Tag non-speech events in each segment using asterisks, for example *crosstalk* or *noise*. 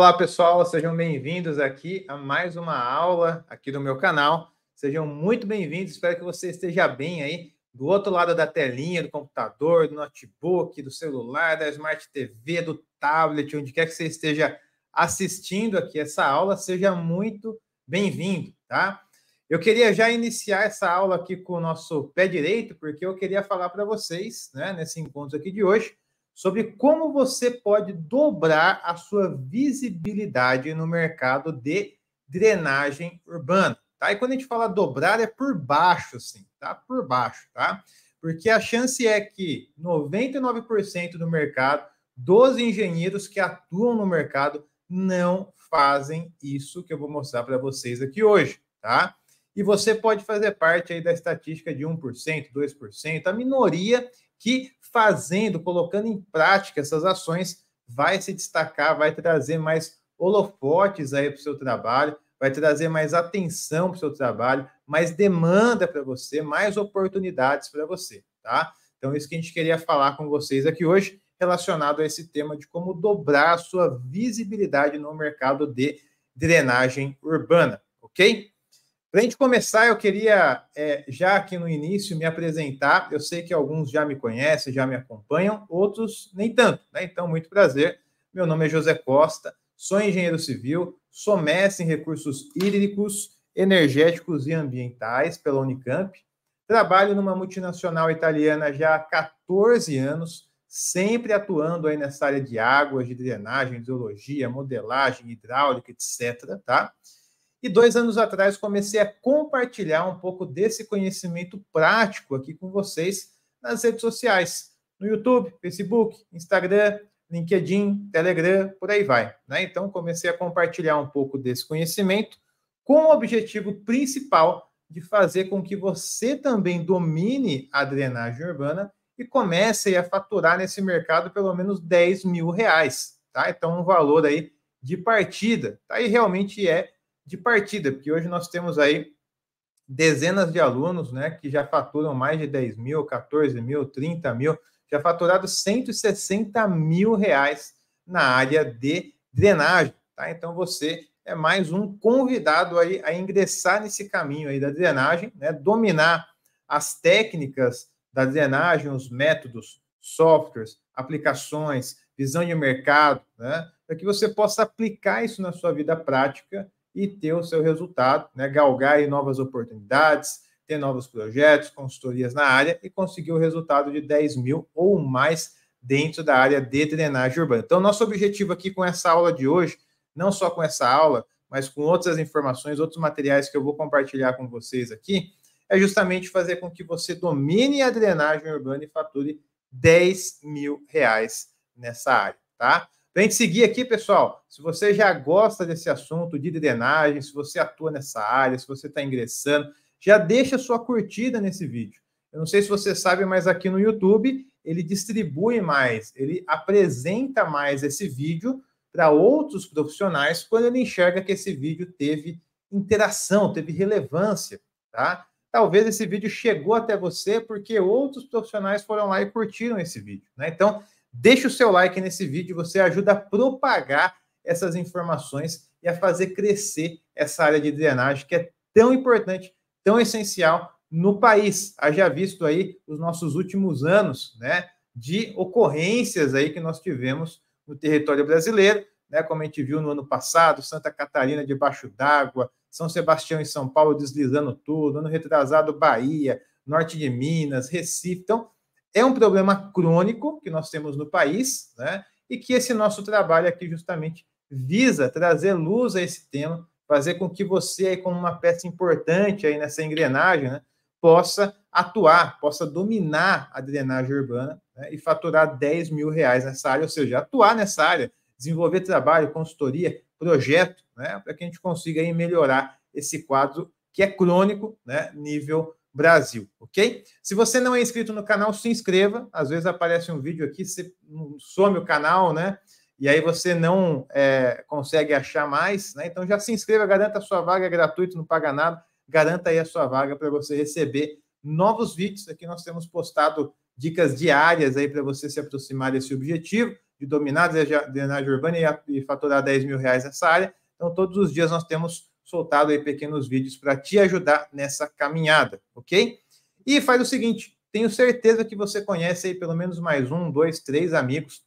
Olá, pessoal, sejam bem-vindos aqui a mais uma aula aqui do meu canal. Sejam muito bem-vindos, espero que você esteja bem aí do outro lado da telinha, do computador, do notebook, do celular, da Smart TV, do tablet, onde quer que você esteja assistindo aqui essa aula, seja muito bem-vindo, tá? Eu queria já iniciar essa aula aqui com o nosso pé direito, porque eu queria falar para vocês, né, nesse encontro aqui de hoje, sobre como você pode dobrar a sua visibilidade no mercado de drenagem urbana, tá? E quando a gente fala dobrar é por baixo, assim, tá? Por baixo, tá? Porque a chance é que 99% do mercado, dos engenheiros que atuam no mercado, não fazem isso que eu vou mostrar para vocês aqui hoje, tá? E você pode fazer parte aí da estatística de 1%, 2%, a minoria que fazendo, colocando em prática essas ações, vai se destacar, vai trazer mais holofotes aí para o seu trabalho, vai trazer mais atenção para o seu trabalho, mais demanda para você, mais oportunidades para você, tá? Então, isso que a gente queria falar com vocês aqui hoje, relacionado a esse tema de como dobrar a sua visibilidade no mercado de drenagem urbana, ok? Para a gente começar, eu queria, é, já aqui no início, me apresentar. Eu sei que alguns já me conhecem, já me acompanham, outros nem tanto, né? Então, muito prazer. Meu nome é José Costa, sou engenheiro civil, sou mestre em recursos hídricos, energéticos e ambientais pela Unicamp. Trabalho numa multinacional italiana já há 14 anos, sempre atuando aí nessa área de águas, de drenagem, de hidrologia, modelagem, hidráulica, etc. Tá? E dois anos atrás comecei a compartilhar um pouco desse conhecimento prático aqui com vocês nas redes sociais, no YouTube, Facebook, Instagram, LinkedIn, Telegram, por aí vai. Né? Então comecei a compartilhar um pouco desse conhecimento com o objetivo principal de fazer com que você também domine a drenagem urbana e comece a faturar nesse mercado pelo menos 10 mil reais, tá? Então, um valor aí de partida, tá? E realmente é de partida, porque hoje nós temos aí dezenas de alunos né, que já faturam mais de 10 mil, 14 mil, 30 mil, já faturado 160 mil reais na área de drenagem. Tá? Então você é mais um convidado aí a ingressar nesse caminho aí da drenagem, né, dominar as técnicas da drenagem, os métodos, softwares, aplicações, visão de mercado, né, para que você possa aplicar isso na sua vida prática e ter o seu resultado, né? galgar novas oportunidades, ter novos projetos, consultorias na área e conseguir o resultado de 10 mil ou mais dentro da área de drenagem urbana. Então, nosso objetivo aqui com essa aula de hoje, não só com essa aula, mas com outras informações, outros materiais que eu vou compartilhar com vocês aqui, é justamente fazer com que você domine a drenagem urbana e fature 10 mil reais nessa área, tá? Para então, a gente seguir aqui, pessoal, se você já gosta desse assunto de drenagem, se você atua nessa área, se você está ingressando, já deixa sua curtida nesse vídeo. Eu não sei se você sabe, mas aqui no YouTube ele distribui mais, ele apresenta mais esse vídeo para outros profissionais quando ele enxerga que esse vídeo teve interação, teve relevância, tá? Talvez esse vídeo chegou até você porque outros profissionais foram lá e curtiram esse vídeo, né? Então, Deixe o seu like nesse vídeo, você ajuda a propagar essas informações e a fazer crescer essa área de drenagem que é tão importante, tão essencial no país. Haja visto aí os nossos últimos anos, né, de ocorrências aí que nós tivemos no território brasileiro, né, como a gente viu no ano passado, Santa Catarina debaixo d'água, São Sebastião e São Paulo deslizando tudo, ano retrasado Bahia, norte de Minas, Recife. Então, é um problema crônico que nós temos no país, né? E que esse nosso trabalho aqui justamente visa trazer luz a esse tema, fazer com que você, como uma peça importante aí nessa engrenagem, né, possa atuar, possa dominar a drenagem urbana né, e faturar 10 mil reais nessa área, ou seja, atuar nessa área, desenvolver trabalho, consultoria, projeto, né, para que a gente consiga aí melhorar esse quadro que é crônico, né, nível Brasil, ok? Se você não é inscrito no canal, se inscreva. Às vezes aparece um vídeo aqui, você some o canal, né? E aí você não é, consegue achar mais, né? Então já se inscreva, garanta a sua vaga, é gratuito, não paga nada. Garanta aí a sua vaga para você receber novos vídeos. Aqui nós temos postado dicas diárias aí para você se aproximar desse objetivo de dominar a drenagem urbana e faturar 10 mil reais nessa área. Então, todos os dias nós temos soltado aí pequenos vídeos para te ajudar nessa caminhada, ok? E faz o seguinte, tenho certeza que você conhece aí pelo menos mais um, dois, três amigos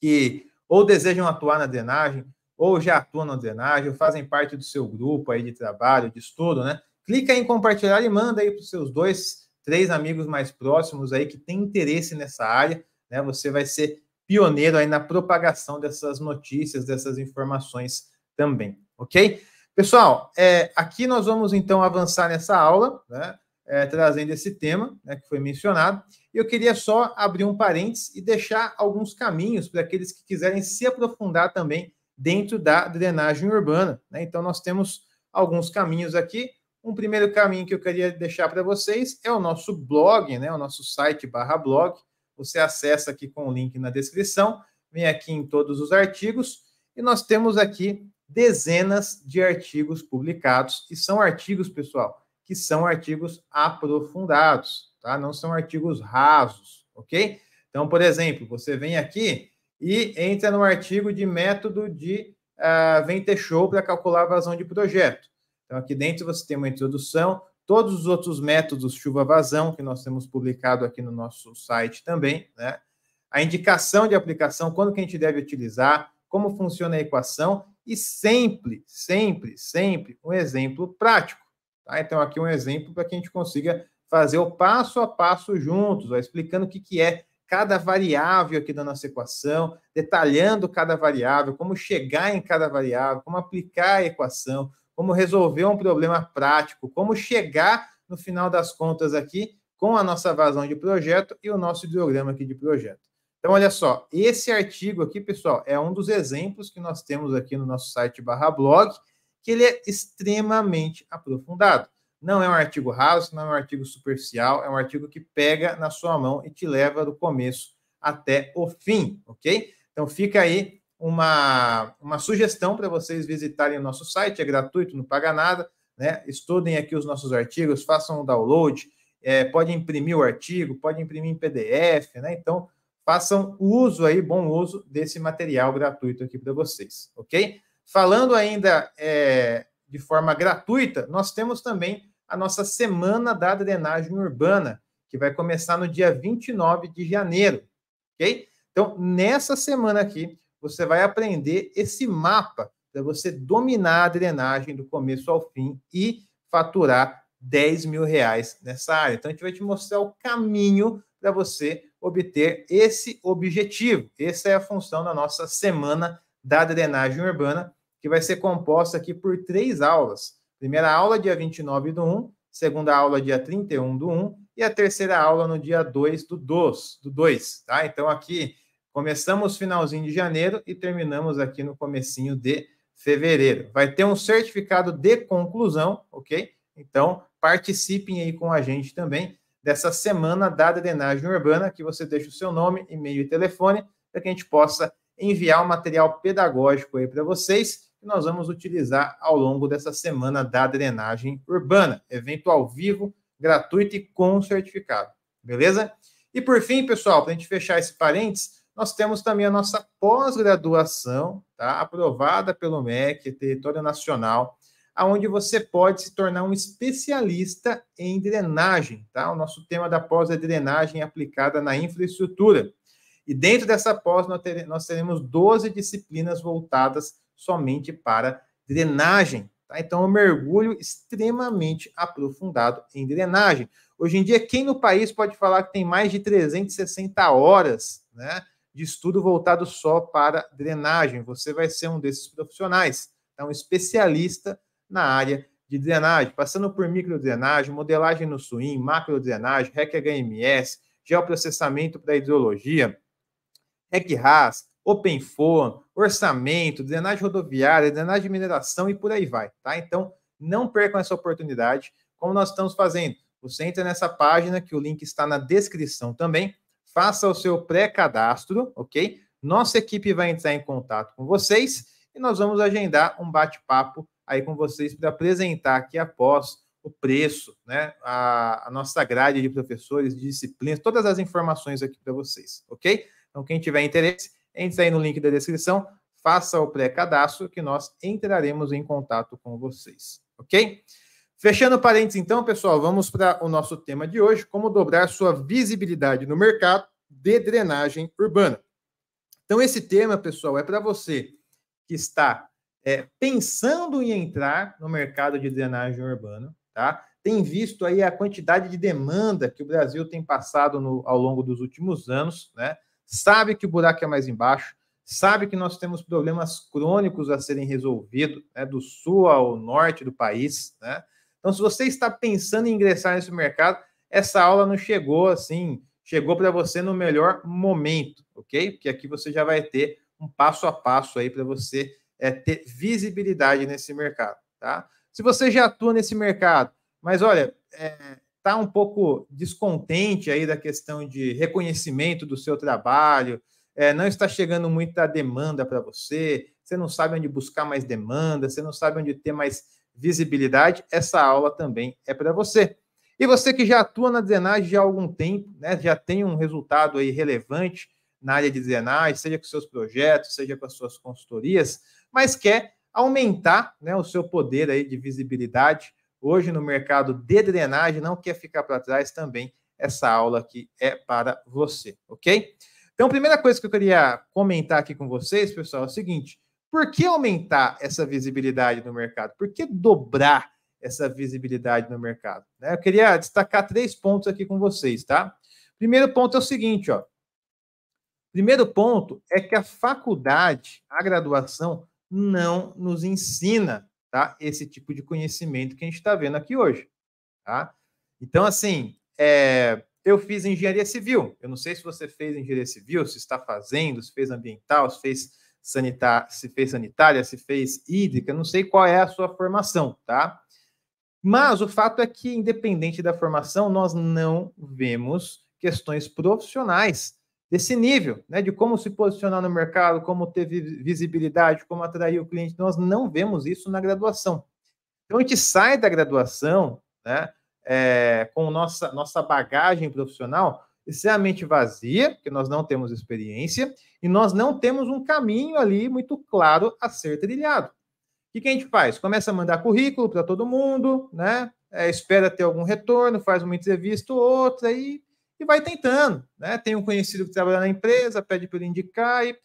que ou desejam atuar na drenagem, ou já atuam na drenagem, ou fazem parte do seu grupo aí de trabalho, de estudo, né? Clica em compartilhar e manda aí para os seus dois, três amigos mais próximos aí que têm interesse nessa área, né? Você vai ser pioneiro aí na propagação dessas notícias, dessas informações também, ok? Pessoal, é, aqui nós vamos então avançar nessa aula, né, é, trazendo esse tema né, que foi mencionado. Eu queria só abrir um parênteses e deixar alguns caminhos para aqueles que quiserem se aprofundar também dentro da drenagem urbana. Né? Então, nós temos alguns caminhos aqui. Um primeiro caminho que eu queria deixar para vocês é o nosso blog, né? o nosso site barra blog. Você acessa aqui com o link na descrição, vem aqui em todos os artigos, e nós temos aqui dezenas de artigos publicados, e são artigos, pessoal, que são artigos aprofundados, tá? Não são artigos rasos, ok? Então, por exemplo, você vem aqui e entra no artigo de método de uh, Show para calcular a vazão de projeto. Então, aqui dentro você tem uma introdução, todos os outros métodos chuva-vazão que nós temos publicado aqui no nosso site também, né? A indicação de aplicação, quando que a gente deve utilizar, como funciona a equação e sempre, sempre, sempre um exemplo prático. Tá? Então, aqui um exemplo para que a gente consiga fazer o passo a passo juntos, ó, explicando o que, que é cada variável aqui da nossa equação, detalhando cada variável, como chegar em cada variável, como aplicar a equação, como resolver um problema prático, como chegar no final das contas aqui com a nossa vazão de projeto e o nosso ideograma aqui de projeto. Então, olha só, esse artigo aqui, pessoal, é um dos exemplos que nós temos aqui no nosso site barra blog, que ele é extremamente aprofundado. Não é um artigo raso, não é um artigo superficial, é um artigo que pega na sua mão e te leva do começo até o fim, ok? Então fica aí uma, uma sugestão para vocês visitarem o nosso site, é gratuito, não paga nada, né? Estudem aqui os nossos artigos, façam o download, é, pode imprimir o artigo, pode imprimir em PDF, né? Então façam uso aí, bom uso desse material gratuito aqui para vocês, ok? Falando ainda é, de forma gratuita, nós temos também a nossa Semana da Drenagem Urbana, que vai começar no dia 29 de janeiro, ok? Então, nessa semana aqui, você vai aprender esse mapa para você dominar a drenagem do começo ao fim e faturar 10 mil reais nessa área. Então, a gente vai te mostrar o caminho para você obter esse objetivo. Essa é a função da nossa semana da drenagem urbana, que vai ser composta aqui por três aulas. Primeira aula, dia 29 do 1, segunda aula, dia 31 do 1, e a terceira aula no dia 2 do 2, do 2 tá? Então, aqui, começamos finalzinho de janeiro e terminamos aqui no comecinho de fevereiro. Vai ter um certificado de conclusão, ok? Então, participem aí com a gente também dessa semana da drenagem urbana, que você deixa o seu nome, e-mail e telefone, para que a gente possa enviar o um material pedagógico aí para vocês, que nós vamos utilizar ao longo dessa semana da drenagem urbana. Evento ao vivo, gratuito e com certificado, beleza? E por fim, pessoal, para a gente fechar esse parênteses, nós temos também a nossa pós-graduação, tá? aprovada pelo MEC, território nacional, aonde você pode se tornar um especialista em drenagem, tá? O nosso tema da pós é drenagem aplicada na infraestrutura. E dentro dessa pós nós teremos 12 disciplinas voltadas somente para drenagem, tá? Então, um mergulho extremamente aprofundado em drenagem. Hoje em dia, quem no país pode falar que tem mais de 360 horas, né? De estudo voltado só para drenagem. Você vai ser um desses profissionais, é tá? um especialista na área de drenagem, passando por microdrenagem, modelagem no swim, macrodrenagem, REC HMS, geoprocessamento para hidrologia, REC RAS, Open Form, orçamento, drenagem rodoviária, drenagem de mineração e por aí vai, tá? Então, não percam essa oportunidade, como nós estamos fazendo. Você entra nessa página, que o link está na descrição também, faça o seu pré-cadastro, ok? Nossa equipe vai entrar em contato com vocês e nós vamos agendar um bate-papo aí com vocês para apresentar aqui após o preço, né? A, a, nossa grade de professores, de disciplinas, todas as informações aqui para vocês, ok? Então, quem tiver interesse, entre aí no link da descrição, faça o pré-cadastro que nós entraremos em contato com vocês, ok? Fechando parênteses, então, pessoal, vamos para o nosso tema de hoje: como dobrar sua visibilidade no mercado de drenagem urbana. Então, esse tema, pessoal, é para você que está é, pensando em entrar no mercado de drenagem urbana, tá? Tem visto aí a quantidade de demanda que o Brasil tem passado no, ao longo dos últimos anos, né? Sabe que o buraco é mais embaixo, sabe que nós temos problemas crônicos a serem resolvidos, né? Do sul ao norte do país, né? Então, se você está pensando em ingressar nesse mercado, essa aula não chegou assim, chegou para você no melhor momento, ok? Porque aqui você já vai ter um passo a passo aí para você é ter visibilidade nesse mercado, tá? Se você já atua nesse mercado, mas olha, é, tá um pouco descontente aí da questão de reconhecimento do seu trabalho, é, não está chegando muita demanda para você, você não sabe onde buscar mais demanda, você não sabe onde ter mais visibilidade, essa aula também é para você. E você que já atua na drenagem há algum tempo, né, já tem um resultado aí relevante na área de drenagem, seja com seus projetos, seja com as suas consultorias, mas quer aumentar né, o seu poder aí de visibilidade hoje no mercado de drenagem, não quer ficar para trás também. Essa aula aqui é para você, ok? Então, a primeira coisa que eu queria comentar aqui com vocês, pessoal, é o seguinte: por que aumentar essa visibilidade no mercado? Por que dobrar essa visibilidade no mercado? Né? Eu queria destacar três pontos aqui com vocês, tá? Primeiro ponto é o seguinte, ó. Primeiro ponto é que a faculdade, a graduação, não nos ensina tá? esse tipo de conhecimento que a gente está vendo aqui hoje. Tá? Então, assim, é, eu fiz engenharia civil. Eu não sei se você fez engenharia civil, se está fazendo, se fez ambiental, se fez, sanitar, se fez sanitária, se fez hídrica, não sei qual é a sua formação, tá? Mas o fato é que, independente da formação, nós não vemos questões profissionais desse nível, né, de como se posicionar no mercado, como ter visibilidade, como atrair o cliente. Nós não vemos isso na graduação. Então a gente sai da graduação, né, é, com nossa nossa bagagem profissional extremamente vazia, porque nós não temos experiência e nós não temos um caminho ali muito claro a ser trilhado. O que, que a gente faz? Começa a mandar currículo para todo mundo, né? É, espera ter algum retorno, faz uma entrevista ou outra e e vai tentando. Né? Tem um conhecido que trabalha na empresa, pede para ele indicar. E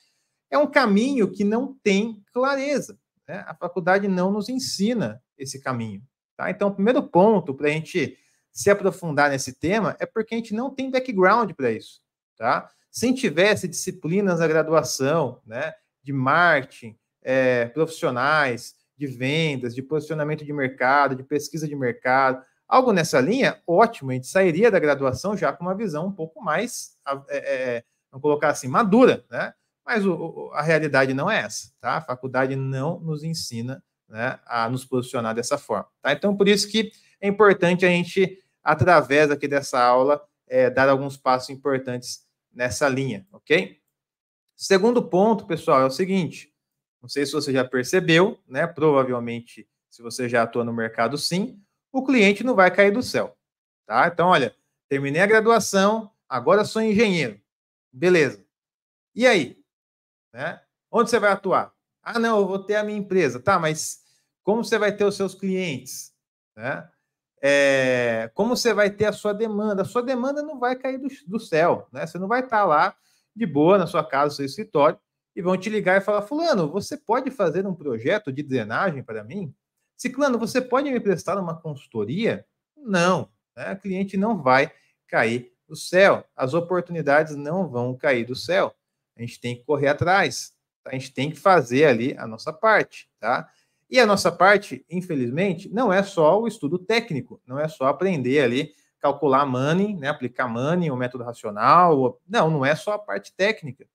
é um caminho que não tem clareza. Né? A faculdade não nos ensina esse caminho. Tá? Então, o primeiro ponto para a gente se aprofundar nesse tema é porque a gente não tem background para isso. Tá? Se tivesse disciplinas na graduação, né, de marketing, é, profissionais, de vendas, de posicionamento de mercado, de pesquisa de mercado, Algo nessa linha, ótimo, a gente sairia da graduação já com uma visão um pouco mais, é, é, vamos colocar assim, madura, né? Mas o, a realidade não é essa, tá? A faculdade não nos ensina né, a nos posicionar dessa forma, tá? Então, por isso que é importante a gente, através aqui dessa aula, é, dar alguns passos importantes nessa linha, ok? Segundo ponto, pessoal, é o seguinte, não sei se você já percebeu, né? Provavelmente, se você já atua no mercado, sim, o cliente não vai cair do céu. Tá? Então, olha, terminei a graduação, agora sou engenheiro. Beleza. E aí? Né? Onde você vai atuar? Ah, não, eu vou ter a minha empresa. Tá, mas como você vai ter os seus clientes? Né? É, como você vai ter a sua demanda? A sua demanda não vai cair do, do céu. Né? Você não vai estar lá de boa na sua casa, no seu escritório, e vão te ligar e falar: Fulano, você pode fazer um projeto de drenagem para mim? Ciclano, você pode me prestar uma consultoria? Não, né? o cliente não vai cair do céu, as oportunidades não vão cair do céu. A gente tem que correr atrás, tá? a gente tem que fazer ali a nossa parte, tá? E a nossa parte, infelizmente, não é só o estudo técnico, não é só aprender ali calcular money, né, aplicar money, o um método racional, não, não é só a parte técnica.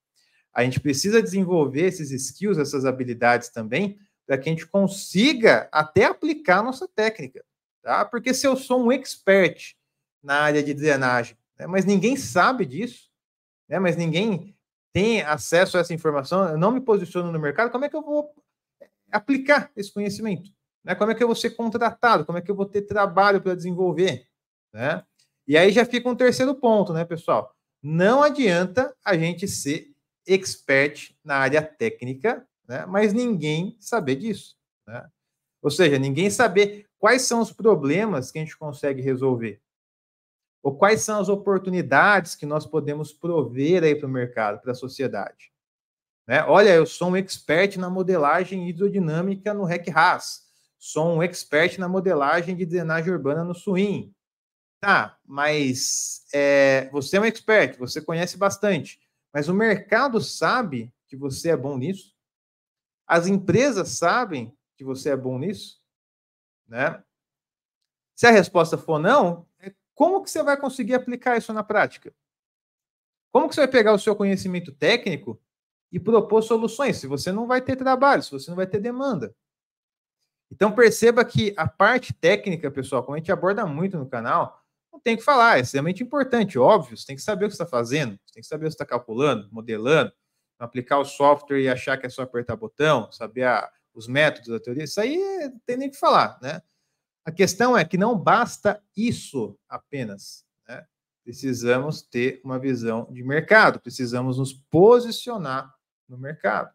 A gente precisa desenvolver esses skills, essas habilidades também, para que a gente consiga até aplicar a nossa técnica, tá? Porque se eu sou um expert na área de drenagem, né, mas ninguém sabe disso, né, mas ninguém tem acesso a essa informação, eu não me posiciono no mercado, como é que eu vou aplicar esse conhecimento? Né? Como é que eu vou ser contratado? Como é que eu vou ter trabalho para desenvolver? Né? E aí já fica um terceiro ponto, né, pessoal? Não adianta a gente ser expert na área técnica né? mas ninguém saber disso. Né? Ou seja, ninguém saber quais são os problemas que a gente consegue resolver, ou quais são as oportunidades que nós podemos prover aí para o mercado, para a sociedade. Né? Olha, eu sou um expert na modelagem hidrodinâmica no REC RAS, sou um expert na modelagem de drenagem urbana no SUIM. Tá, mas é, você é um expert, você conhece bastante, mas o mercado sabe que você é bom nisso? As empresas sabem que você é bom nisso, né? Se a resposta for não, é como que você vai conseguir aplicar isso na prática? Como que você vai pegar o seu conhecimento técnico e propor soluções se você não vai ter trabalho, se você não vai ter demanda? Então perceba que a parte técnica, pessoal, como a gente aborda muito no canal, não tem que falar, é extremamente importante, óbvio, você tem que saber o que está fazendo, você tem que saber o que está calculando, modelando, aplicar o software e achar que é só apertar botão, saber a, os métodos da teoria, isso aí tem nem o que falar, né? A questão é que não basta isso apenas. Né? Precisamos ter uma visão de mercado, precisamos nos posicionar no mercado,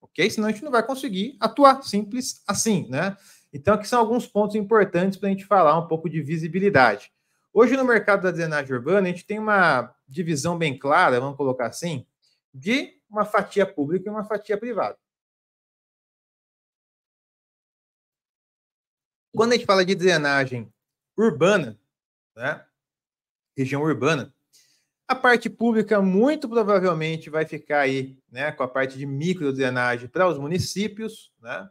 ok? Senão a gente não vai conseguir atuar simples assim, né? Então, aqui são alguns pontos importantes para a gente falar um pouco de visibilidade. Hoje, no mercado da drenagem urbana, a gente tem uma divisão bem clara, vamos colocar assim, de uma fatia pública e uma fatia privada. Quando a gente fala de drenagem urbana, né, região urbana, a parte pública muito provavelmente vai ficar aí, né, com a parte de micro drenagem para os municípios, né?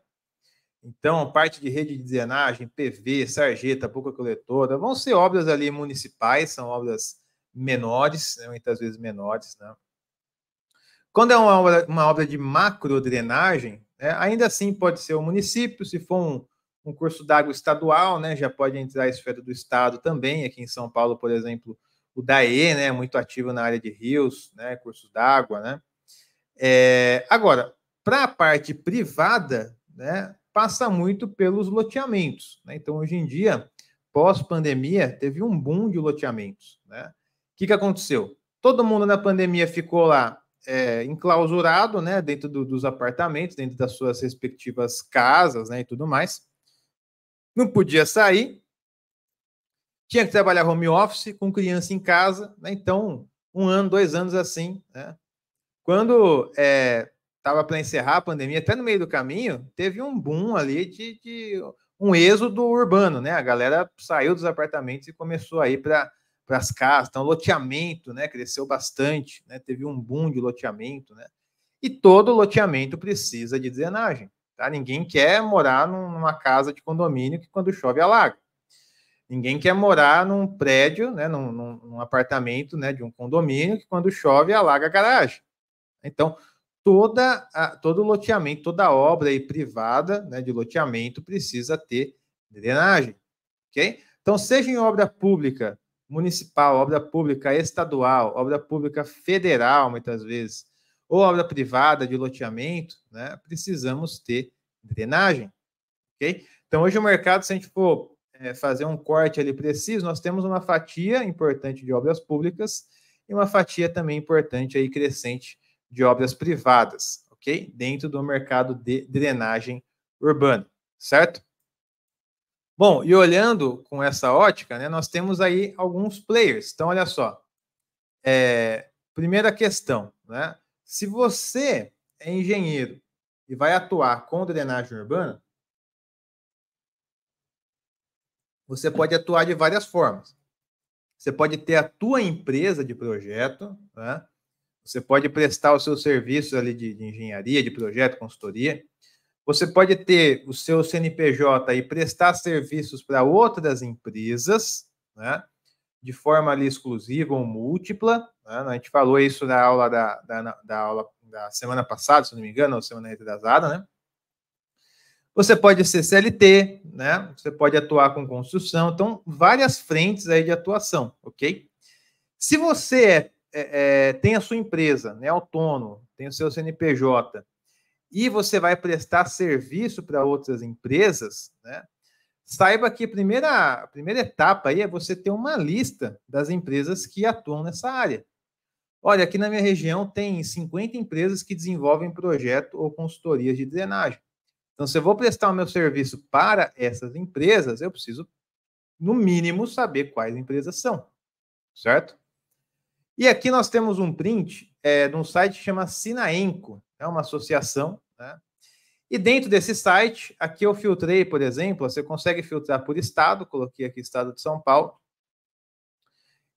Então, a parte de rede de drenagem, PV, sarjeta, boca coletora, vão ser obras ali municipais, são obras menores, né, muitas vezes menores, né? Quando é uma obra, uma obra de macro drenagem, né, ainda assim pode ser o município, se for um, um curso d'água estadual, né, já pode entrar a esfera do estado também. Aqui em São Paulo, por exemplo, o DAE né, é muito ativo na área de rios, né, cursos d'água. Né? É, agora, para a parte privada, né, passa muito pelos loteamentos. Né? Então, hoje em dia, pós-pandemia, teve um boom de loteamentos. Né? O que, que aconteceu? Todo mundo na pandemia ficou lá é, enclausurado, né, dentro do, dos apartamentos, dentro das suas respectivas casas, né, e tudo mais. Não podia sair, tinha que trabalhar home office com criança em casa, né, então um ano, dois anos assim, né. Quando estava é, para encerrar a pandemia, até no meio do caminho, teve um boom ali de, de um êxodo urbano, né? A galera saiu dos apartamentos e começou aí para para as casas. Então, loteamento né, cresceu bastante, né, teve um boom de loteamento. Né, e todo loteamento precisa de drenagem. Tá? Ninguém quer morar numa casa de condomínio que quando chove alaga. Ninguém quer morar num prédio, né, num, num apartamento né, de um condomínio que quando chove alaga a garagem. Então, toda a, todo loteamento, toda obra aí privada né, de loteamento precisa ter drenagem, ok? Então, seja em obra pública municipal, obra pública estadual, obra pública federal, muitas vezes, ou obra privada de loteamento, né, precisamos ter drenagem. Okay? Então, hoje o mercado, se a gente for é, fazer um corte ali preciso, nós temos uma fatia importante de obras públicas e uma fatia também importante aí crescente de obras privadas, ok? Dentro do mercado de drenagem urbana, certo? Bom, e olhando com essa ótica, né, nós temos aí alguns players. Então, olha só. É, primeira questão, né? Se você é engenheiro e vai atuar com drenagem urbana, você pode atuar de várias formas. Você pode ter a tua empresa de projeto, né? Você pode prestar os seus serviços ali de, de engenharia, de projeto, consultoria. Você pode ter o seu CNPJ e prestar serviços para outras empresas, né? de forma ali exclusiva ou múltipla. Né? A gente falou isso na aula da, da, da, aula da semana passada, se não me engano, ou semana retrasada, né? Você pode ser CLT, né? Você pode atuar com construção. Então, várias frentes aí de atuação, ok? Se você é, é, é tem a sua empresa, né, autônomo, tem o seu CNPJ, e você vai prestar serviço para outras empresas, né? Saiba que a primeira, a primeira etapa aí é você ter uma lista das empresas que atuam nessa área. Olha, aqui na minha região tem 50 empresas que desenvolvem projeto ou consultorias de drenagem. Então, se eu vou prestar o meu serviço para essas empresas, eu preciso, no mínimo, saber quais empresas são, certo? E aqui nós temos um print é, de um site que chama Sinaenco é uma associação, né? E dentro desse site, aqui eu filtrei, por exemplo, você consegue filtrar por estado, coloquei aqui estado de São Paulo.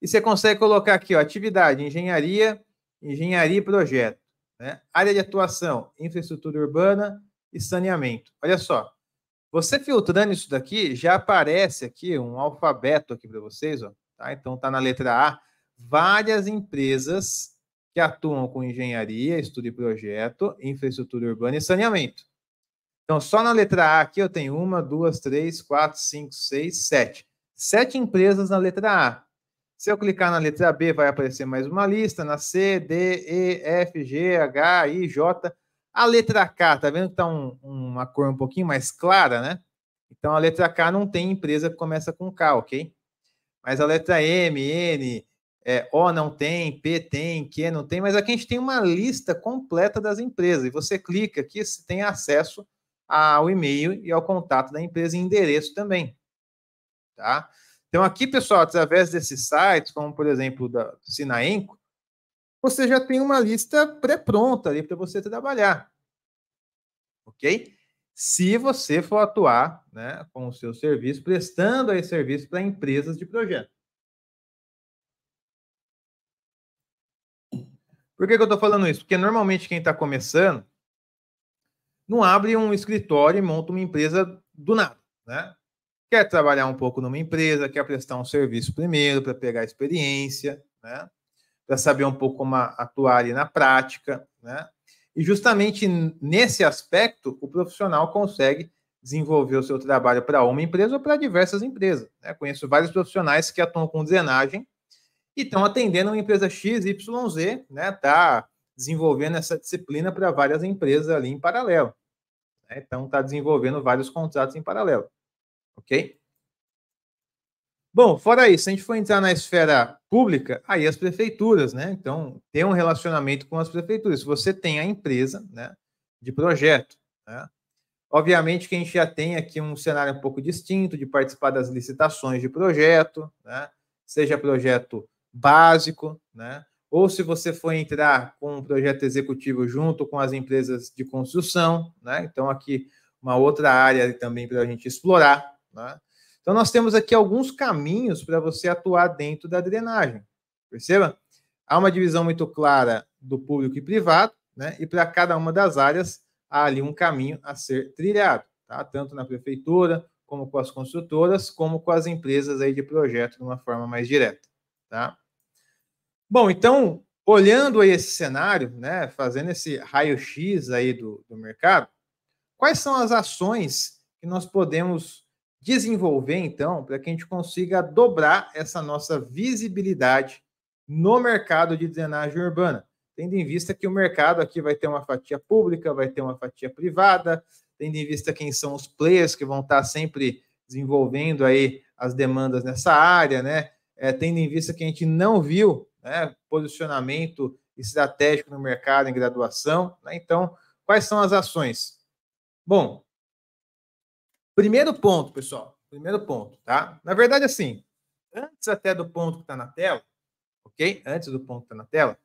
E você consegue colocar aqui, ó, atividade, engenharia, engenharia e projeto, né? Área de atuação, infraestrutura urbana e saneamento. Olha só, você filtrando isso daqui, já aparece aqui um alfabeto aqui para vocês, ó, tá? Então tá na letra A, várias empresas que atuam com engenharia, estudo e projeto, infraestrutura urbana e saneamento. Então, só na letra A aqui eu tenho uma, duas, três, quatro, cinco, seis, sete. Sete empresas na letra A. Se eu clicar na letra B, vai aparecer mais uma lista, na C, D, E, F, G, H, I, J. A letra K, tá vendo que tá um, uma cor um pouquinho mais clara, né? Então, a letra K não tem empresa que começa com K, ok? Mas a letra M, N, é, O não tem, P tem, Q não tem, mas aqui a gente tem uma lista completa das empresas. E você clica aqui, você tem acesso ao e-mail e ao contato da empresa e endereço também. Tá? Então, aqui, pessoal, através desses sites, como por exemplo da Sinaenco, você já tem uma lista pré-pronta ali para você trabalhar. Ok? Se você for atuar né, com o seu serviço, prestando aí serviço para empresas de projeto. Por que, que eu estou falando isso? Porque normalmente quem está começando não abre um escritório e monta uma empresa do nada, né? Quer trabalhar um pouco numa empresa, quer prestar um serviço primeiro para pegar experiência, né? Para saber um pouco como atuar ali na prática, né? E justamente nesse aspecto, o profissional consegue desenvolver o seu trabalho para uma empresa ou para diversas empresas. Né? Conheço vários profissionais que atuam com drenagem e estão atendendo uma empresa XYZ, né? Está desenvolvendo essa disciplina para várias empresas ali em paralelo. Né? Então, está desenvolvendo vários contratos em paralelo. Ok? Bom, fora isso, a gente for entrar na esfera pública, aí as prefeituras, né? Então, tem um relacionamento com as prefeituras. Você tem a empresa, né? De projeto, né? Obviamente que a gente já tem aqui um cenário um pouco distinto de participar das licitações de projeto, né? seja projeto básico, né? Ou se você for entrar com um projeto executivo junto com as empresas de construção, né? Então, aqui uma outra área também para a gente explorar, né? Então, nós temos aqui alguns caminhos para você atuar dentro da drenagem. Perceba? Há uma divisão muito clara do público e privado, né? E para cada uma das áreas há ali um caminho a ser trilhado, tá? Tanto na prefeitura, como com as construtoras, como com as empresas aí de projeto de uma forma mais direta, tá? Bom, então, olhando aí esse cenário, né, fazendo esse raio-x aí do, do mercado, quais são as ações que nós podemos desenvolver, então, para que a gente consiga dobrar essa nossa visibilidade no mercado de drenagem urbana? Tendo em vista que o mercado aqui vai ter uma fatia pública, vai ter uma fatia privada, tendo em vista quem são os players que vão estar sempre desenvolvendo aí as demandas nessa área, né? É, tendo em vista que a gente não viu né, posicionamento estratégico no mercado em graduação. Né? Então, quais são as ações? Bom, primeiro ponto, pessoal. Primeiro ponto, tá? Na verdade, assim, antes até do ponto que está na tela, ok? Antes do ponto que está na tela,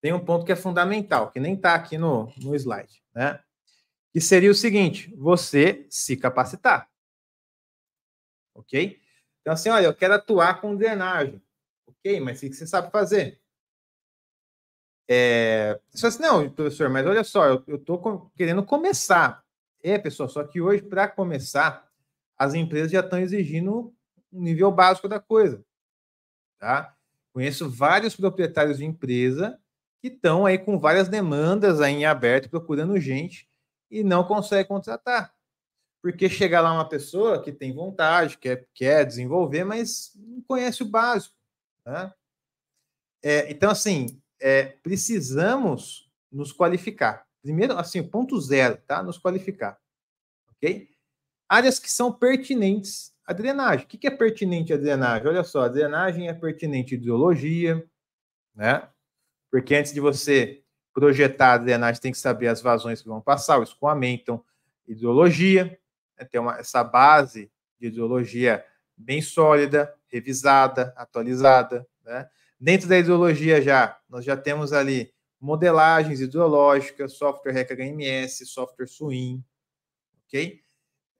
tem um ponto que é fundamental, que nem está aqui no, no slide, né? Que seria o seguinte: você se capacitar. Ok? Então, assim, olha, eu quero atuar com drenagem. Ok, mas o que você sabe fazer? É, assim, não, professor, mas olha só, eu estou querendo começar. É, pessoal, só que hoje, para começar, as empresas já estão exigindo um nível básico da coisa. Tá? Conheço vários proprietários de empresa que estão aí com várias demandas aí em aberto, procurando gente e não consegue contratar. Porque chega lá uma pessoa que tem vontade, quer, quer desenvolver, mas não conhece o básico. Né? É, então, assim, é, precisamos nos qualificar. Primeiro, assim, ponto zero, tá? Nos qualificar. Ok? Áreas que são pertinentes à drenagem. O que é pertinente à drenagem? Olha só, a drenagem é pertinente à hidrologia, né? Porque antes de você projetar a drenagem, tem que saber as vazões que vão passar, o escoamento, então, hidrologia, né? tem uma, essa base de hidrologia bem sólida, revisada, atualizada. Né? Dentro da ideologia já, nós já temos ali modelagens ideológicas, software HMS, software SWIM, ok?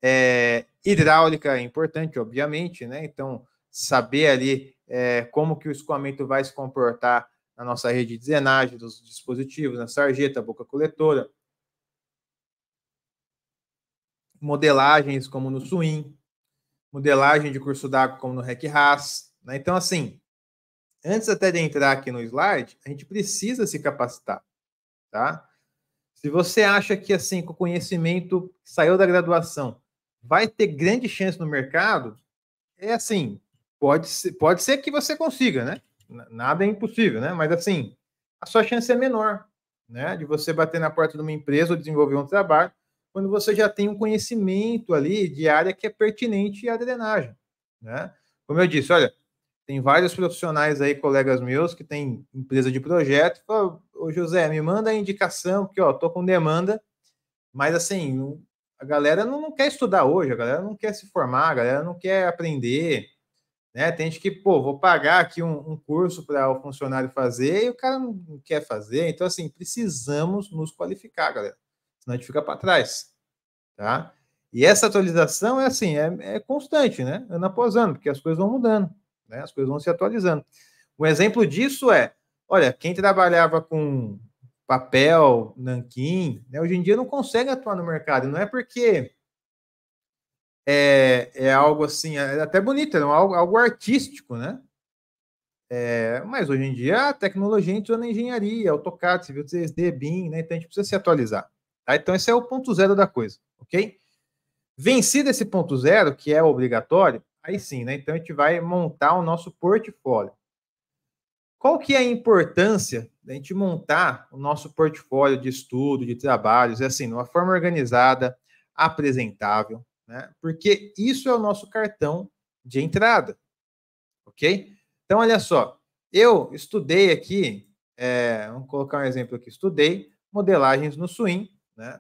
É, hidráulica é importante, obviamente, né? Então, saber ali é, como que o escoamento vai se comportar na nossa rede de drenagem dos dispositivos, na sarjeta, boca coletora. Modelagens como no SWIM, modelagem de curso d'água, como no RecRas. Né? Então, assim, antes até de entrar aqui no slide, a gente precisa se capacitar, tá? Se você acha que, assim, com o conhecimento que saiu da graduação vai ter grande chance no mercado, é assim, pode ser, pode ser que você consiga, né? Nada é impossível, né? Mas, assim, a sua chance é menor, né? De você bater na porta de uma empresa ou desenvolver um trabalho quando você já tem um conhecimento ali de área que é pertinente à drenagem, né? Como eu disse, olha, tem vários profissionais aí, colegas meus, que têm empresa de projeto, falam, ô José, me manda a indicação, porque ó, tô com demanda, mas assim, a galera não, não, quer estudar hoje, a galera não quer se formar, a galera não quer aprender, né? Tem gente que, pô, vou pagar aqui um, um curso para o funcionário fazer e o cara não quer fazer, então assim, precisamos nos qualificar, galera senão a gente fica para trás, tá? E essa atualização é assim, é, é, constante, né? Ano após ano, porque as coisas vão mudando, né? As coisas vão se atualizando. Um exemplo disso é, olha, quem trabalhava com papel, nanquim, né? hoje em dia não consegue atuar no mercado. Não é porque é, é algo assim, é até bonito, é algo, algo artístico, né? É, mas hoje em dia a tecnologia entrou na engenharia, AutoCAD, você 3D, BIM, né? Então a gente precisa se atualizar. Tá? Então, esse é o ponto zero da coisa, ok? Vencido esse ponto zero, que é obrigatório, aí sim, né? Então, a gente vai montar o nosso portfólio. Qual que é a importância da gente montar o nosso portfólio de estudo, de trabalhos, é assim, de uma forma organizada, apresentável, né? Porque isso é o nosso cartão de entrada, ok? Então, olha só, eu estudei aqui, é, vamos colocar um exemplo aqui, estudei modelagens no swing, né?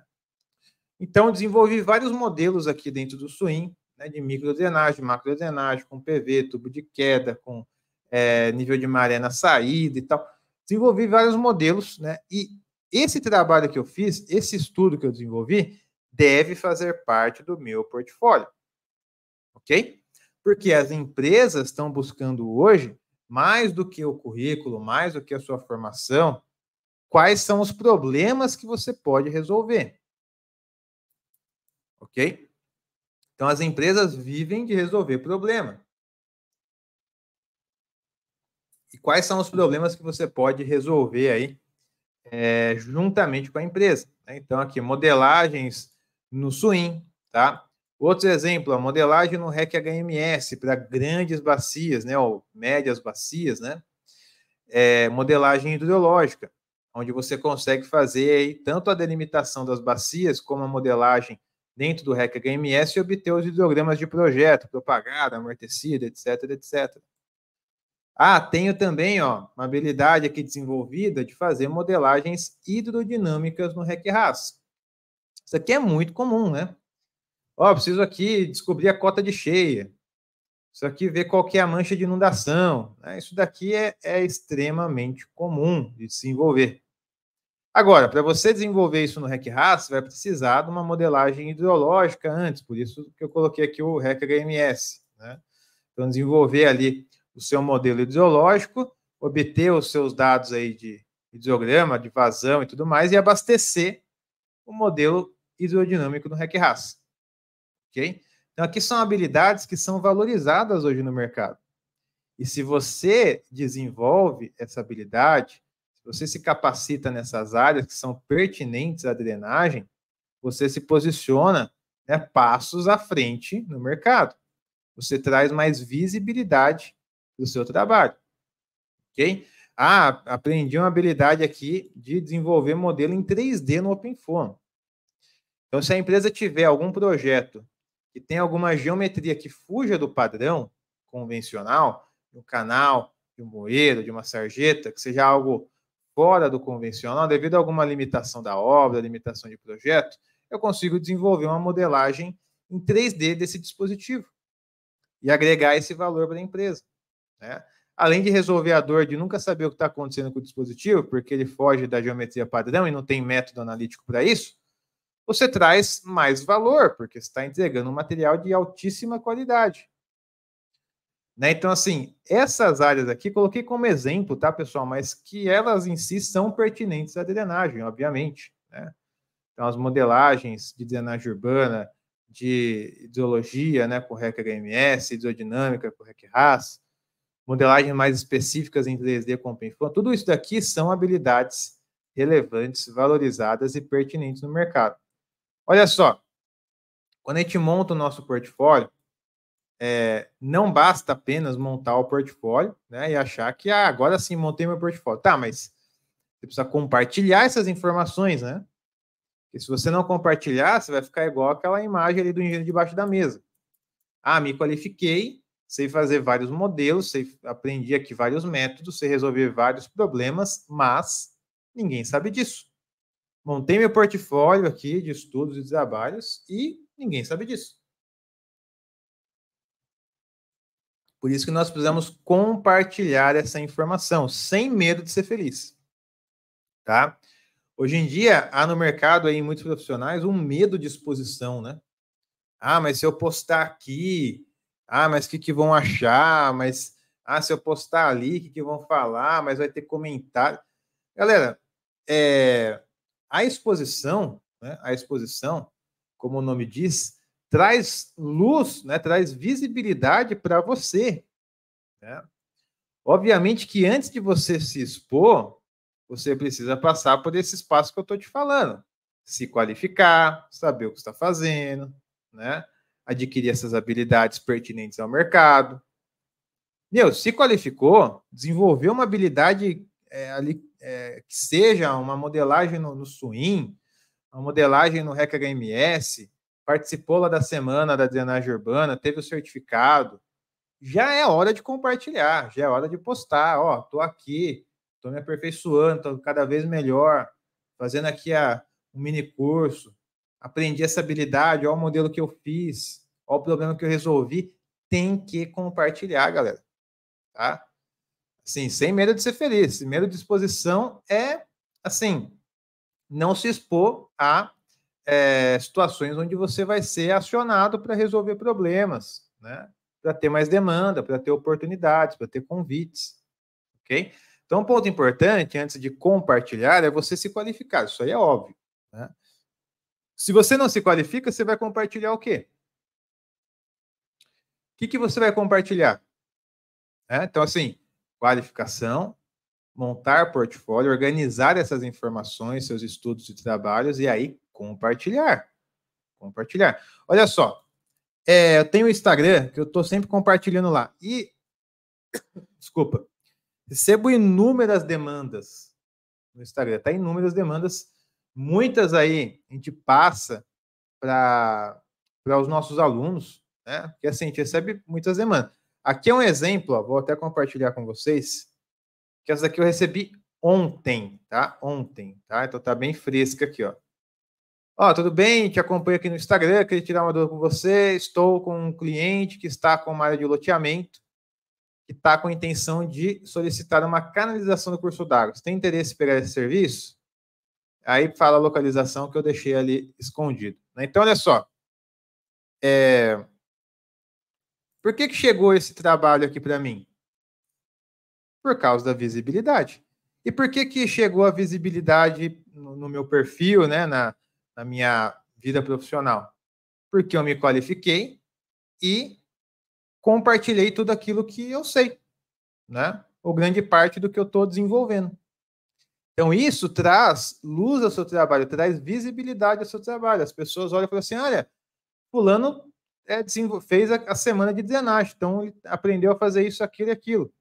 Então, desenvolvi vários modelos aqui dentro do de né, de microdrenagem, macrodrenagem, com PV, tubo de queda, com é, nível de maré na saída e tal. Desenvolvi vários modelos, né? E esse trabalho que eu fiz, esse estudo que eu desenvolvi, deve fazer parte do meu portfólio. Ok? Porque as empresas estão buscando hoje, mais do que o currículo, mais do que a sua formação, quais são os problemas que você pode resolver. Ok? Então, as empresas vivem de resolver problema. E quais são os problemas que você pode resolver aí é, juntamente com a empresa? Né? Então, aqui, modelagens no Swim, tá? Outro exemplo, a modelagem no REC HMS para grandes bacias, né? Ou médias bacias, né? É, modelagem hidrológica onde você consegue fazer aí, tanto a delimitação das bacias como a modelagem dentro do REC HMS e obter os hidrogramas de projeto, propagada, amortecida, etc, etc. Ah, tenho também ó, uma habilidade aqui desenvolvida de fazer modelagens hidrodinâmicas no REC RAS. Isso aqui é muito comum, né? Ó, preciso aqui descobrir a cota de cheia. Isso aqui vê qual é a mancha de inundação. Né? Isso daqui é, é extremamente comum de se envolver. Agora, para você desenvolver isso no RecRAS, vai precisar de uma modelagem hidrológica antes, por isso que eu coloquei aqui o RecHMS. Né? Então, desenvolver ali o seu modelo hidrológico, obter os seus dados aí de hidrograma, de vazão e tudo mais, e abastecer o modelo hidrodinâmico do RecRAS. Ok? Então, aqui são habilidades que são valorizadas hoje no mercado. E se você desenvolve essa habilidade, se você se capacita nessas áreas que são pertinentes à drenagem, você se posiciona né, passos à frente no mercado. Você traz mais visibilidade do seu trabalho. Ok? Ah, aprendi uma habilidade aqui de desenvolver modelo em 3D no OpenFOAM. Então, se a empresa tiver algum projeto que tem alguma geometria que fuja do padrão convencional, de um canal, de um moeiro, de uma sarjeta, que seja algo fora do convencional, devido a alguma limitação da obra, limitação de projeto, eu consigo desenvolver uma modelagem em 3D desse dispositivo e agregar esse valor para a empresa. Né? Além de resolver a dor de nunca saber o que está acontecendo com o dispositivo, porque ele foge da geometria padrão e não tem método analítico para isso, você traz mais valor, porque está entregando um material de altíssima qualidade. Né? Então, assim, essas áreas aqui coloquei como exemplo, tá, pessoal? Mas que elas em si são pertinentes à drenagem, obviamente. Né? Então, as modelagens de drenagem urbana, de ideologia, né, com REC HMS, hidrodinâmica com REC RAS, modelagens mais específicas em 3D com PENFO, tudo isso daqui são habilidades relevantes, valorizadas e pertinentes no mercado. Olha só, quando a gente monta o nosso portfólio, é, não basta apenas montar o portfólio né, e achar que ah, agora sim montei meu portfólio. Tá, mas você precisa compartilhar essas informações, né? Porque se você não compartilhar, você vai ficar igual aquela imagem ali do engenheiro debaixo da mesa. Ah, me qualifiquei, sei fazer vários modelos, sei, aprendi aqui vários métodos, sei resolver vários problemas, mas ninguém sabe disso. Montei meu portfólio aqui de estudos e trabalhos e ninguém sabe disso. Por isso que nós precisamos compartilhar essa informação, sem medo de ser feliz. Tá? Hoje em dia, há no mercado aí muitos profissionais um medo de exposição, né? Ah, mas se eu postar aqui, ah, mas o que, que vão achar? Mas ah, se eu postar ali, o que, que vão falar? Mas vai ter comentário. Galera, é, a exposição, né, a exposição, como o nome diz, traz luz, né, traz visibilidade para você. Né? Obviamente que antes de você se expor, você precisa passar por esse espaço que eu estou te falando. Se qualificar, saber o que está fazendo, né? adquirir essas habilidades pertinentes ao mercado. Meu, se qualificou, desenvolveu uma habilidade é, ali é, que seja uma modelagem no, no uma modelagem no REC HMS, participou lá da semana da drenagem urbana, teve o certificado, já é hora de compartilhar, já é hora de postar, ó, tô aqui, tô me aperfeiçoando, tô cada vez melhor, fazendo aqui a, um mini curso, aprendi essa habilidade, ó o modelo que eu fiz, ó o problema que eu resolvi, tem que compartilhar, galera, tá? Assim, sem medo de ser feliz. Sem medo de exposição é, assim, não se expor a é, situações onde você vai ser acionado para resolver problemas, né? Para ter mais demanda, para ter oportunidades, para ter convites, ok? Então, um ponto importante antes de compartilhar é você se qualificar. Isso aí é óbvio. Né? Se você não se qualifica, você vai compartilhar o quê? O que, que você vai compartilhar? É, então, assim, qualificação, montar portfólio, organizar essas informações, seus estudos e trabalhos e aí compartilhar. Compartilhar. Olha só, é, eu tenho o Instagram que eu estou sempre compartilhando lá e *coughs* desculpa, recebo inúmeras demandas no Instagram, tá inúmeras demandas, muitas aí a gente passa para para os nossos alunos, né? Porque assim, a gente recebe muitas demandas. Aqui é um exemplo, ó, vou até compartilhar com vocês, que essa daqui eu recebi ontem, tá? Ontem, tá? Então tá bem fresca aqui, ó. Ó, tudo bem? Te acompanho aqui no Instagram, queria tirar uma dúvida com você. Estou com um cliente que está com uma área de loteamento, que está com a intenção de solicitar uma canalização do curso d'água. Você tem interesse em pegar esse serviço? Aí fala a localização que eu deixei ali escondido. Né? Então, olha só. É, por que, que chegou esse trabalho aqui para mim? Por causa da visibilidade. E por que, que chegou a visibilidade no, no meu perfil, né, na, na minha vida profissional? Porque eu me qualifiquei e compartilhei tudo aquilo que eu sei, né? Ou grande parte do que eu estou desenvolvendo. Então, isso traz luz ao seu trabalho, traz visibilidade ao seu trabalho. As pessoas olham e falam assim: olha, Fulano é, fez a, a, semana de drenagem, então ele aprendeu a fazer isso, aquilo e aquilo.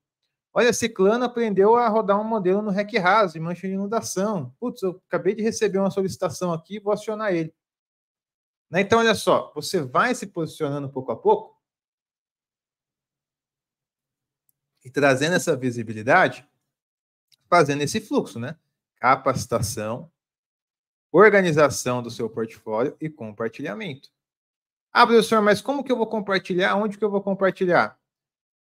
Olha, Ciclano aprendeu a rodar um modelo no REC raso, de mancha de inundação. Putz, eu acabei de receber uma solicitação aqui, vou acionar ele. Né? Então, olha só, você vai se posicionando pouco a pouco e trazendo essa visibilidade, fazendo esse fluxo, né? Capacitação, organização do seu portfólio e compartilhamento. Ah, professor, mas como que eu vou compartilhar? Onde que eu vou compartilhar?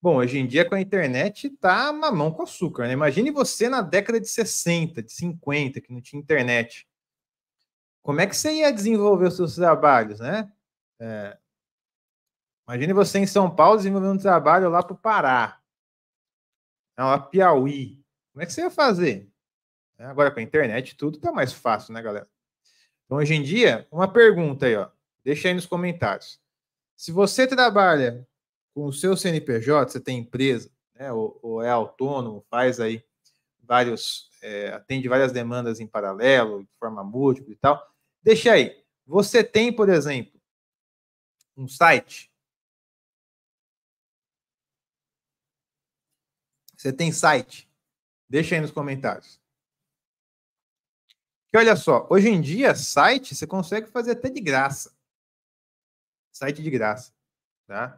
Bom, hoje em dia com a internet tá mamão com açúcar, né? Imagine você na década de 60, de 50, que não tinha internet. Como é que você ia desenvolver os seus trabalhos, né? É... Imagine você em São Paulo desenvolvendo um trabalho lá para o Pará, lá Piauí. Como é que você ia fazer? Agora com a internet tudo tá mais fácil, né, galera? Então, hoje em dia, uma pergunta aí, ó. Deixa aí nos comentários. Se você trabalha com o seu CNPJ, você tem empresa, né, ou, ou é autônomo, faz aí vários, é, atende várias demandas em paralelo, de forma múltipla e tal, deixa aí. Você tem, por exemplo, um site? Você tem site? Deixa aí nos comentários. E olha só, hoje em dia, site você consegue fazer até de graça. Site de graça, tá?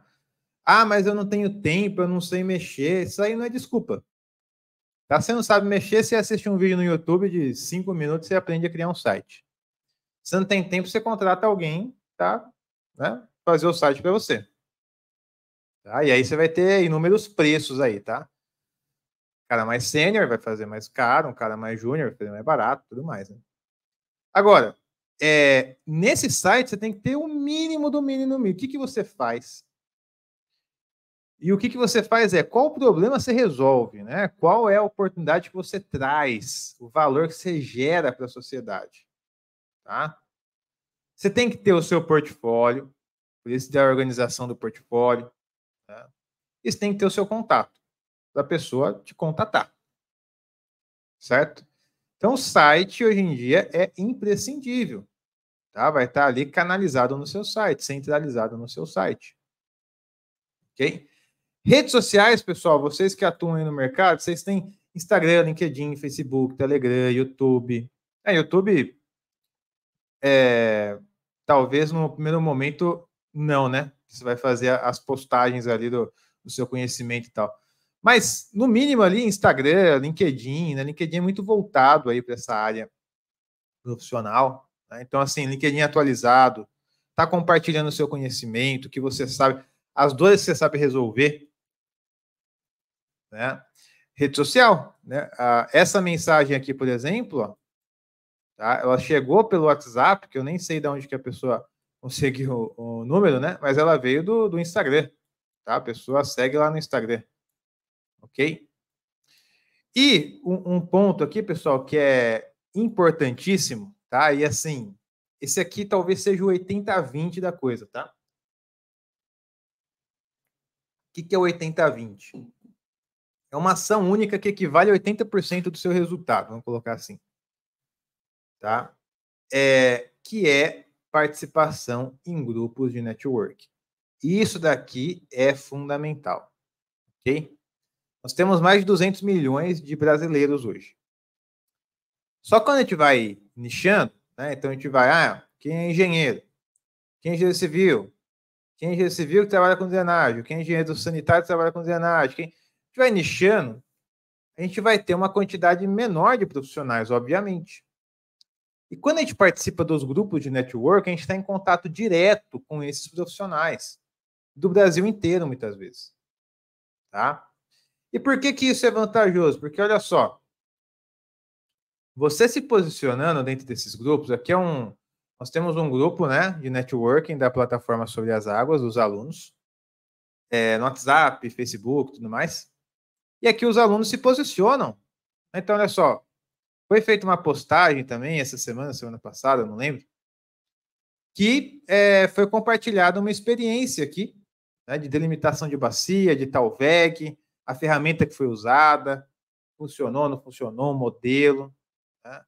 Ah, mas eu não tenho tempo, eu não sei mexer. Isso aí não é desculpa. Tá? Você não sabe mexer, você assiste um vídeo no YouTube de 5 minutos, você aprende a criar um site. Você não tem tempo, você contrata alguém, tá? Né? Fazer o site para você. Tá? E aí você vai ter inúmeros preços aí, tá? cara mais sênior vai fazer mais caro, um cara mais júnior vai fazer mais barato, tudo mais. Né? Agora, é, nesse site você tem que ter o mínimo do mínimo do mínimo. O que, que você faz? E o que, que você faz é qual problema você resolve, né? Qual é a oportunidade que você traz, o valor que você gera para a sociedade, tá? Você tem que ter o seu portfólio, por isso da organização do portfólio, tá? e você tem que ter o seu contato da pessoa te contatar, certo? Então, o site hoje em dia é imprescindível. Tá? Vai estar tá ali canalizado no seu site, centralizado no seu site. Ok? Redes sociais, pessoal, vocês que atuam aí no mercado, vocês têm Instagram, LinkedIn, Facebook, Telegram, YouTube. É, YouTube, é, talvez no primeiro momento, não, né? Você vai fazer as postagens ali do, do seu conhecimento e tal. Mas, no mínimo, ali, Instagram, LinkedIn, né? LinkedIn é muito voltado aí para essa área profissional. Tá? Então, assim, LinkedIn atualizado, está compartilhando o seu conhecimento, que você sabe, as dores que você sabe resolver. Né? Rede social. Né? essa mensagem aqui, por exemplo, tá? ela chegou pelo WhatsApp, que eu nem sei de onde que a pessoa conseguiu o, número, né? mas ela veio do, do Instagram. Tá? A pessoa segue lá no Instagram. Ok? E um, um ponto aqui, pessoal, que é importantíssimo, tá? E assim, esse aqui talvez seja o 80 a 20 da coisa, tá? O que, que é o 80 a 20? É uma ação única que equivale a 80% do seu resultado, vamos colocar assim. Tá? É, que é participação em grupos de network. Isso daqui é fundamental, ok? Nós temos mais de 200 milhões de brasileiros hoje. Só quando a gente vai nichando, né? Então a gente vai, ah, quem é engenheiro? Quem é engenheiro civil? Quem é engenheiro civil que trabalha com drenagem? Quem é engenheiro sanitário que trabalha com drenagem? Quem... A gente vai nichando, a gente vai ter uma quantidade menor de profissionais, obviamente. E quando a gente participa dos grupos de network, a gente está em contato direto com esses profissionais do Brasil inteiro, muitas vezes. Tá? E por que, que isso é vantajoso? Porque, olha só, você se posicionando dentro desses grupos, aqui é um. Nós temos um grupo né, de networking da plataforma sobre as águas, dos alunos, é, no WhatsApp, Facebook tudo mais. E aqui os alunos se posicionam. Então, olha só, foi feita uma postagem também essa semana, semana passada, não lembro, que é, foi compartilhada uma experiência aqui né, de delimitação de bacia, de Talvec, a ferramenta que foi usada, funcionou, não funcionou, modelo. Tá?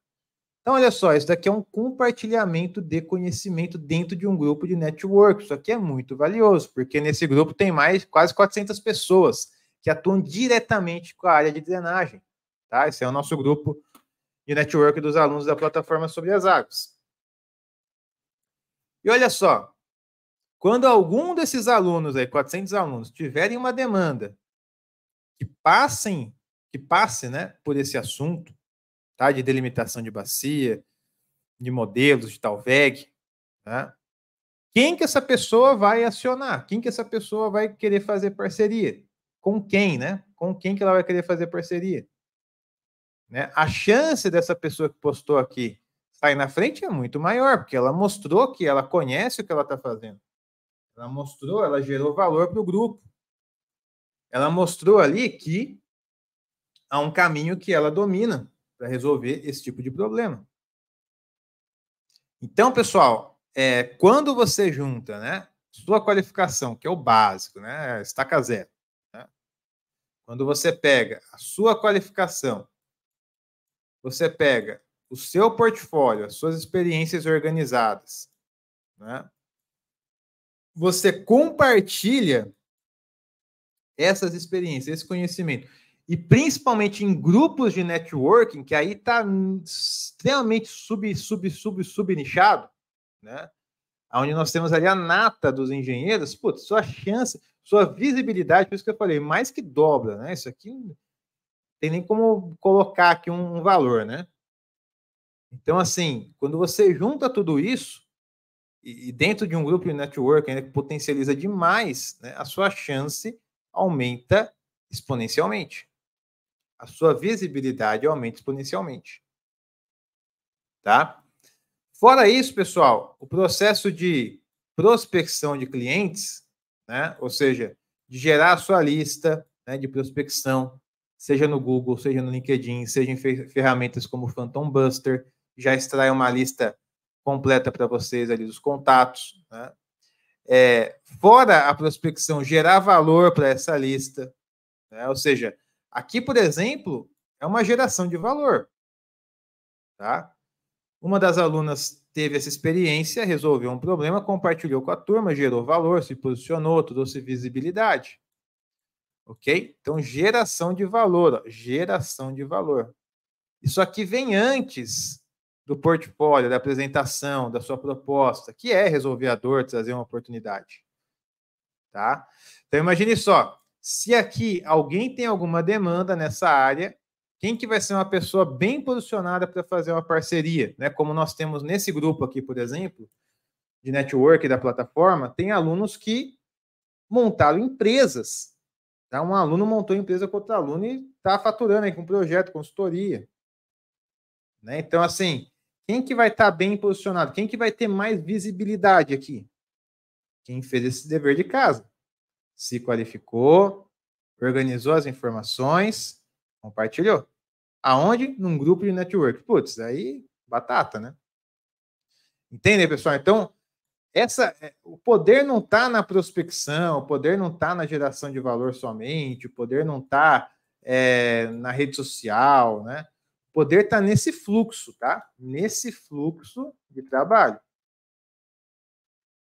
Então, olha só, isso daqui é um compartilhamento de conhecimento dentro de um grupo de network. Isso aqui é muito valioso, porque nesse grupo tem mais quase 400 pessoas que atuam diretamente com a área de drenagem. Tá? Esse é o nosso grupo de network dos alunos da plataforma sobre as águas. E olha só, quando algum desses alunos aí, 400 alunos, tiverem uma demanda que passem, que passe, né, por esse assunto, tá? de delimitação de bacia, de modelos, de talveg. Tá? Né? Quem que essa pessoa vai acionar? Quem que essa pessoa vai querer fazer parceria? Com quem, né? Com quem que ela vai querer fazer parceria? Né? A chance dessa pessoa que postou aqui sair na frente é muito maior, porque ela mostrou que ela conhece o que ela está fazendo. Ela mostrou, ela gerou valor para o grupo. Ela mostrou ali que há um caminho que ela domina para resolver esse tipo de problema. Então, pessoal, é, quando você junta né, sua qualificação, que é o básico, né, estaca zero, né, quando você pega a sua qualificação, você pega o seu portfólio, as suas experiências organizadas, né, você compartilha essas experiências, esse conhecimento e principalmente em grupos de networking, que aí está extremamente sub, sub, sub, sub nichado, né? Onde nós temos ali a nata dos engenheiros, putz, sua chance, sua visibilidade, por isso que eu falei, mais que dobra, né? Isso aqui não tem nem como colocar aqui um, um valor, né? Então, assim, quando você junta tudo isso, e, e dentro de um grupo de networking né, que potencializa demais, né, a sua chance aumenta exponencialmente a sua visibilidade aumenta exponencialmente. Tá? Fora isso, pessoal, o processo de prospecção de clientes, né? ou seja, de gerar a sua lista né, de prospecção, seja no Google, seja no LinkedIn, seja em ferramentas como Phantom Buster, já extrai uma lista completa para vocês ali dos contatos. Né? É, fora a prospecção, gerar valor para essa lista, né? ou seja, Aqui, por exemplo, é uma geração de valor. Tá? Uma das alunas teve essa experiência, resolveu um problema, compartilhou com a turma, gerou valor, se posicionou, trouxe visibilidade. Ok? Então, geração de valor, ó, geração de valor. Isso aqui vem antes do portfólio, da apresentação, da sua proposta, que é resolver a dor, trazer uma oportunidade. Tá? Então, imagine só, se aqui alguém tem alguma demanda nessa área, quem que vai ser uma pessoa bem posicionada para fazer uma parceria, né? Como nós temos nesse grupo aqui, por exemplo, de network da plataforma, tem alunos que montaram empresas. Tá? Um aluno montou empresa com outro aluno e está faturando aí com projeto, consultoria. Né? Então, assim, quem que vai estar tá bem posicionado? Quem que vai ter mais visibilidade aqui? Quem fez esse dever de casa se qualificou, organizou as informações, compartilhou. Aonde? Num grupo de network. Putz, aí batata, né? Entende, pessoal? Então, essa, é, o poder não está na prospecção, o poder não está na geração de valor somente, o poder não está é, na rede social, né? O poder está nesse fluxo, tá? Nesse fluxo de trabalho.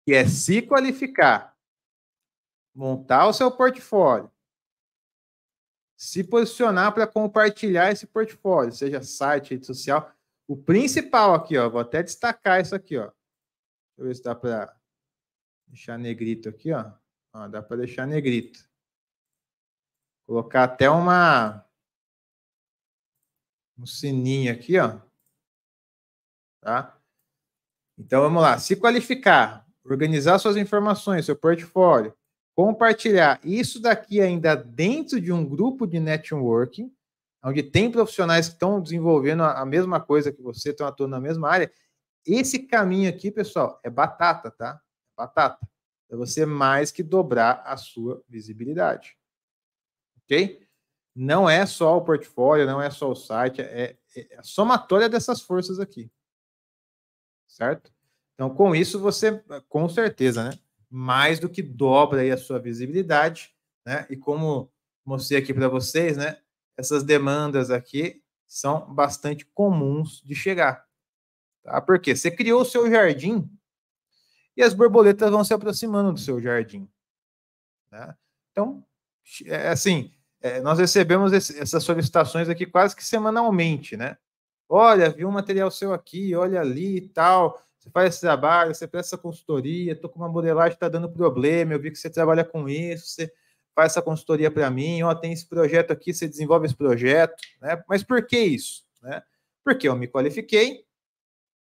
Que é se qualificar, montar o seu portfólio, se posicionar para compartilhar esse portfólio, seja site, rede social. O principal aqui, ó, vou até destacar isso aqui, ó. Deixa eu ver se dá para deixar negrito aqui, ó. ó dá para deixar negrito. Colocar até uma um sininho aqui, ó. Tá? Então vamos lá, se qualificar, organizar suas informações, seu portfólio, compartilhar isso daqui ainda dentro de um grupo de networking, onde tem profissionais que estão desenvolvendo a mesma coisa que você, estão atuando na mesma área. Esse caminho aqui, pessoal, é batata, tá? É batata. É você mais que dobrar a sua visibilidade. Ok? Não é só o portfólio, não é só o site, é, é, é a somatória dessas forças aqui. Certo? Então, com isso, você, com certeza, né? mais do que dobra aí a sua visibilidade, né? E como mostrei aqui para vocês, né? Essas demandas aqui são bastante comuns de chegar. Tá? Porque você criou o seu jardim e as borboletas vão se aproximando do seu jardim. Né? Então, é, é assim, é, nós recebemos esse, essas solicitações aqui quase que semanalmente, né? Olha, vi um material seu aqui, olha ali e tal. Você faz esse trabalho, você presta consultoria, estou com uma modelagem que está dando problema, eu vi que você trabalha com isso, você faz essa consultoria para mim, ó, tem esse projeto aqui, você desenvolve esse projeto, né? Mas por que isso? Né? Porque eu me qualifiquei,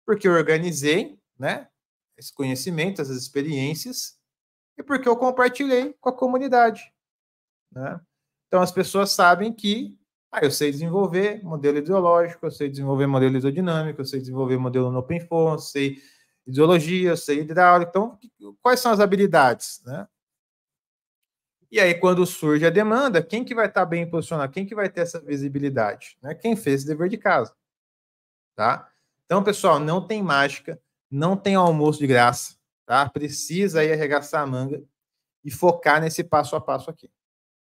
porque eu organizei, né? Esse conhecimento, essas experiências, e porque eu compartilhei com a comunidade, né? Então as pessoas sabem que ah, eu sei desenvolver modelo ideológico, eu sei desenvolver modelo isodinâmico, eu sei desenvolver modelo no open sei ideologia, eu sei hidráulico. Então, quais são as habilidades, né? E aí, quando surge a demanda, quem que vai estar bem posicionado? Quem que vai ter essa visibilidade? Né? Quem fez esse dever de casa, tá? Então, pessoal, não tem mágica, não tem almoço de graça, tá? Precisa aí arregaçar a manga e focar nesse passo a passo aqui,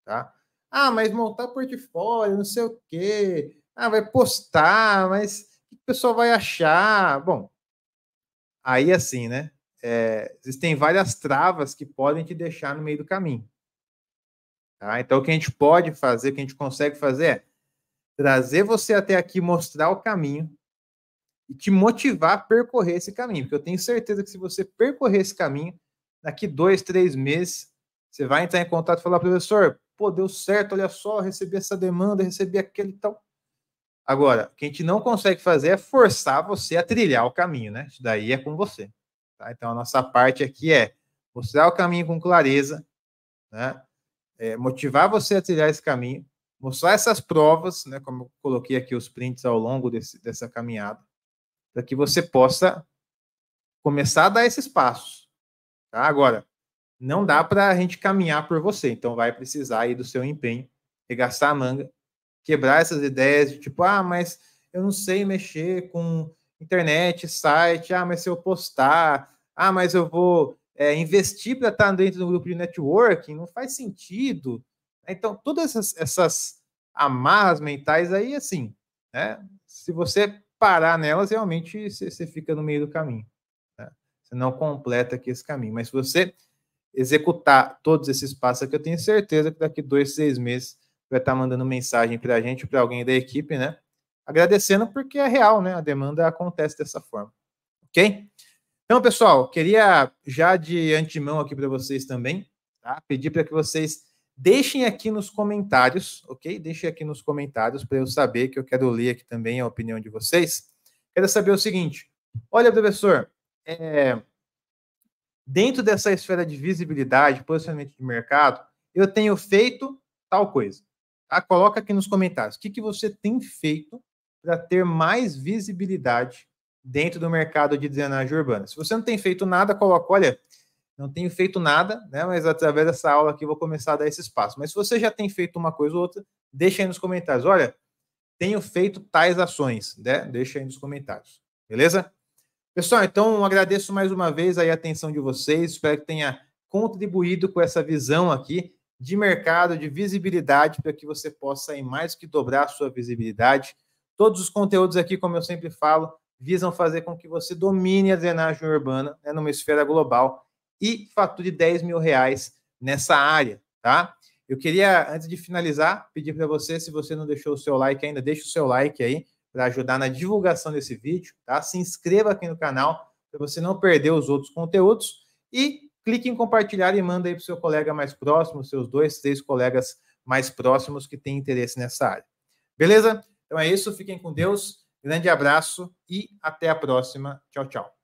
tá? Ah, mas montar portfólio, não sei o quê. Ah, vai postar, mas o que o pessoal vai achar? Bom, aí assim, né? É, existem várias travas que podem te deixar no meio do caminho. Tá? Então, o que a gente pode fazer, o que a gente consegue fazer é trazer você até aqui, mostrar o caminho e te motivar a percorrer esse caminho. Porque eu tenho certeza que se você percorrer esse caminho, daqui dois, três meses, você vai entrar em contato e falar, professor, pô, deu certo, olha só, recebi essa demanda, recebi aquele tal. Agora, o que a gente não consegue fazer é forçar você a trilhar o caminho, né? Isso daí é com você. Tá? Então, a nossa parte aqui é mostrar o caminho com clareza, né? É, motivar você a trilhar esse caminho, mostrar essas provas, né? Como eu coloquei aqui os prints ao longo desse, dessa caminhada, para que você possa começar a dar esses passos. Tá? Agora, não dá para a gente caminhar por você. Então vai precisar aí do seu empenho, regaçar a manga, quebrar essas ideias de tipo, ah, mas eu não sei mexer com internet, site, ah, mas se eu postar, ah, mas eu vou é, investir para estar tá dentro do grupo de networking, não faz sentido. Né? Então, todas essas, essas amarras mentais aí, assim, né? Se você parar nelas, realmente você fica no meio do caminho. Né? Você não completa aqui esse caminho. Mas se você executar todos esses passos que eu tenho certeza que daqui dois, seis meses vai estar mandando mensagem para a gente, para alguém da equipe, né? Agradecendo porque é real, né? A demanda acontece dessa forma, ok? Então, pessoal, queria já de antemão aqui para vocês também, tá? Pedir para que vocês deixem aqui nos comentários, ok? Deixem aqui nos comentários para eu saber que eu quero ler aqui também a opinião de vocês. Quero saber o seguinte: olha, professor, é, dentro dessa esfera de visibilidade, posicionamento de mercado, eu tenho feito tal coisa. Tá? Coloca aqui nos comentários o que, que você tem feito para ter mais visibilidade dentro do mercado de drenagem urbana. Se você não tem feito nada, coloca, olha, não tenho feito nada, né? Mas através dessa aula aqui eu vou começar a dar esse espaço. Mas se você já tem feito uma coisa ou outra, deixa aí nos comentários. Olha, tenho feito tais ações, né? Deixa aí nos comentários. Beleza? Pessoal, então agradeço mais uma vez a atenção de vocês. Espero que tenha contribuído com essa visão aqui de mercado, de visibilidade, para que você possa aí mais que dobrar a sua visibilidade. Todos os conteúdos aqui, como eu sempre falo, visam fazer com que você domine a drenagem urbana né, numa esfera global e fature 10 mil reais nessa área, tá? Eu queria, antes de finalizar, pedir para você, se você não deixou o seu like ainda, deixa o seu like aí para ajudar na divulgação desse vídeo, tá? Se inscreva aqui no canal para você não perder os outros conteúdos e clique em compartilhar e manda aí para o seu colega mais próximo, seus dois, três colegas mais próximos que têm interesse nessa área. Beleza? Então é isso, fiquem com Deus, grande abraço e até a próxima. Tchau, tchau.